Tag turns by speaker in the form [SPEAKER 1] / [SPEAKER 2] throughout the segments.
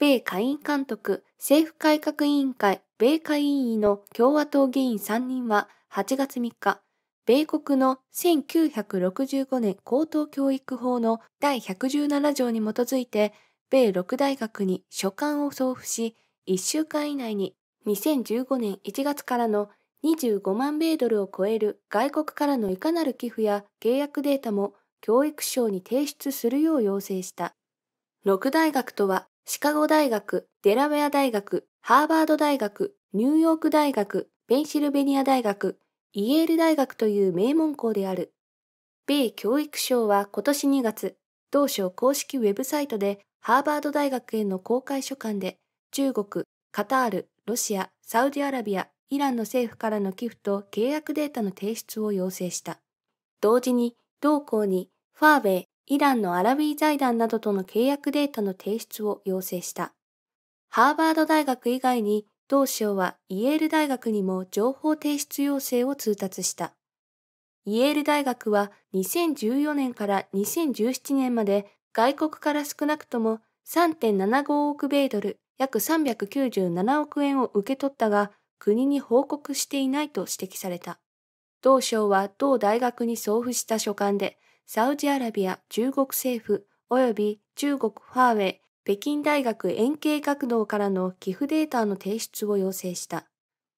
[SPEAKER 1] 米下院監督、政府改革委員会、米下委員の共和党議員3人は8月3日、米国の1965年高等教育法の第117条に基づいて、米6大学に書簡を送付し、1週間以内に2015年1月からの25万米ドルを超える外国からのいかなる寄付や契約データも教育省に提出するよう要請した。6大学とはシカゴ大学、デラウェア大学、ハーバード大学、ニューヨーク大学、ペンシルベニア大学、イエール大学という名門校である。米教育省は今年2月、同省公式ウェブサイトでハーバード大学への公開書簡で、中国、カタール、ロシア、サウジアラビア、イランの政府からの寄付と契約データの提出を要請した。同時に、同校にファーウェイ、イランのアラビー財団などとの契約データの提出を要請した。ハーバード大学以外に同省はイエール大学にも情報提出要請を通達した。イエール大学は2014年から2017年まで外国から少なくとも3.75億米ドル約397億円を受け取ったが国に報告していないと指摘された。同省は同大学に送付した書簡でサウジアラビア、中国政府、及び中国ファーウェイ、北京大学円形学堂からの寄付データの提出を要請した。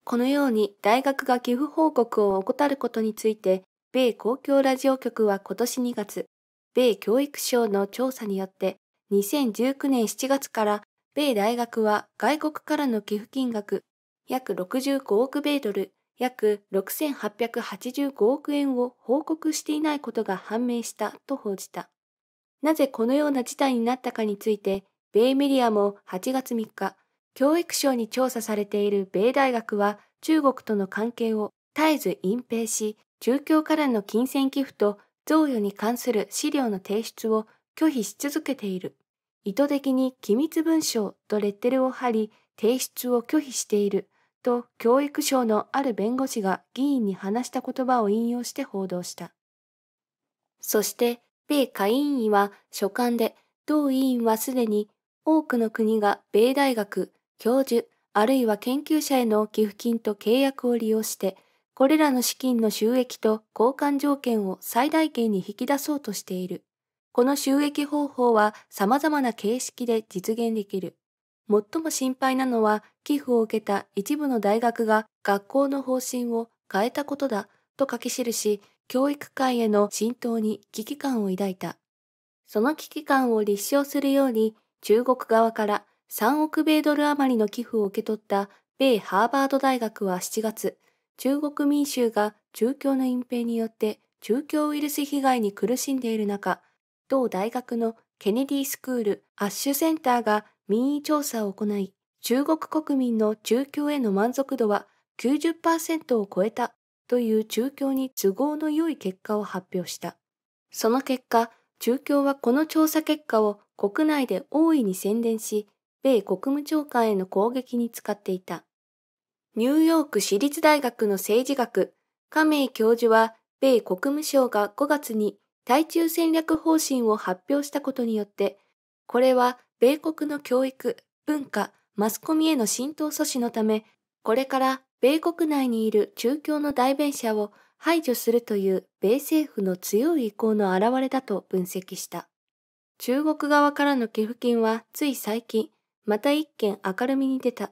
[SPEAKER 1] このように大学が寄付報告を怠ることについて、米公共ラジオ局は今年2月、米教育省の調査によって、2019年7月から米大学は外国からの寄付金額約65億米ドル、約6885億円を報告していないことが判明したと報じた。なぜこのような事態になったかについて、米メディアも8月3日、教育省に調査されている米大学は中国との関係を絶えず隠蔽し、中共からの金銭寄付と贈与に関する資料の提出を拒否し続けている。意図的に機密文書とレッテルを貼り、提出を拒否している。と教育省のある弁護士が議員に話した言葉を引用して報道した。そして、米下委員員は書簡で、同委員はすでに多くの国が米大学、教授、あるいは研究者への寄付金と契約を利用して、これらの資金の収益と交換条件を最大限に引き出そうとしている。この収益方法は様々な形式で実現できる。最も心配なのは寄付を受けた一部の大学が学校の方針を変えたことだと書き記し、教育界への浸透に危機感を抱いた。その危機感を立証するように、中国側から3億米ドル余りの寄付を受け取った米ハーバード大学は7月、中国民衆が中共の隠蔽によって中共ウイルス被害に苦しんでいる中、同大学のケネディスクールアッシュセンターが民意調査を行い、中国国民の中共への満足度は90%を超えたという中共に都合の良い結果を発表した。その結果、中共はこの調査結果を国内で大いに宣伝し、米国務長官への攻撃に使っていた。ニューヨーク私立大学の政治学、亀井教授は、米国務省が5月に対中戦略方針を発表したことによって、これは米国の教育、文化、マスコミへの浸透阻止のため、これから米国内にいる中共の代弁者を排除するという米政府の強い意向の表れだと分析した。中国側からの寄付金はつい最近、また一件明るみに出た。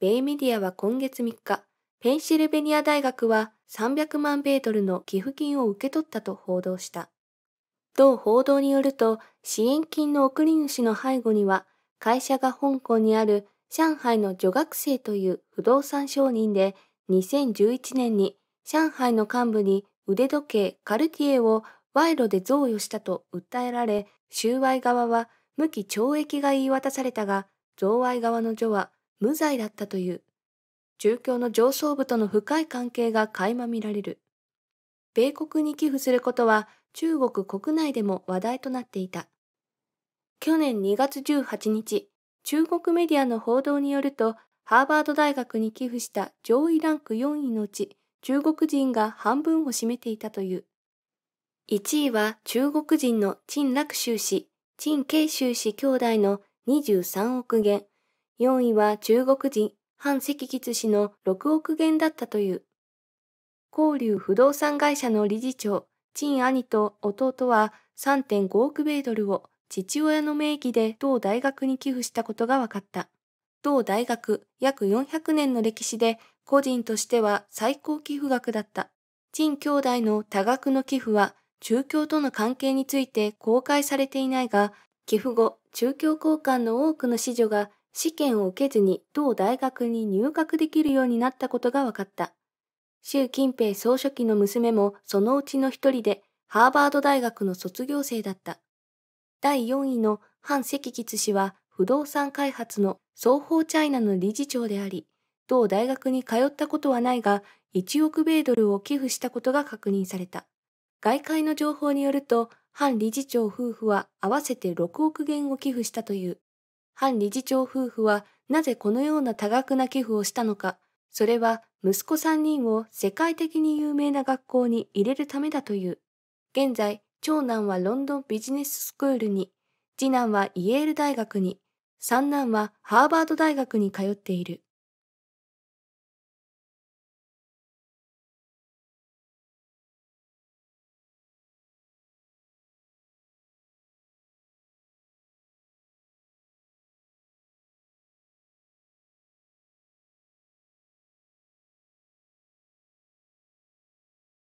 [SPEAKER 1] 米メディアは今月3日、ペンシルベニア大学は300万米ドルの寄付金を受け取ったと報道した。同報道によると、支援金の送り主の背後には、会社が香港にある上海の女学生という不動産商人で、2011年に上海の幹部に腕時計カルティエを賄賂で贈与したと訴えられ、収賄側は無期懲役が言い渡されたが、贈賄側の女は無罪だったという。中共の上層部との深い関係が垣間見られる。米国に寄付することは中国国内でも話題となっていた。去年2月18日、中国メディアの報道によると、ハーバード大学に寄付した上位ランク4位のうち、中国人が半分を占めていたという。1位は中国人の陳楽州氏、陳慶州氏兄弟の23億元、4位は中国人、反赤吉氏の6億元だったという。交流不動産会社の理事長、陳兄と弟は3.5億米ドルを父親の名義で同大学に寄付したことが分かった。同大学約400年の歴史で個人としては最高寄付額だった。陳兄弟の多額の寄付は中共との関係について公開されていないが、寄付後、中共交換の多くの子女が試験を受けずに同大学に入学できるようになったことが分かった。習近平総書記の娘もそのうちの一人で、ハーバード大学の卒業生だった。第4位のハン・セキキツ氏は、不動産開発の双方チャイナの理事長であり、同大学に通ったことはないが、1億米ドルを寄付したことが確認された。外界の情報によると、ハン理事長夫婦は合わせて6億元を寄付したという。ハン理事長夫婦はなぜこのような多額な寄付をしたのか、それは息子3人を世界的に有名な学校に入れるためだという。現在、長男はロンドンビジネススクールに、次男はイエール大学に、三男はハーバード大学に通っている。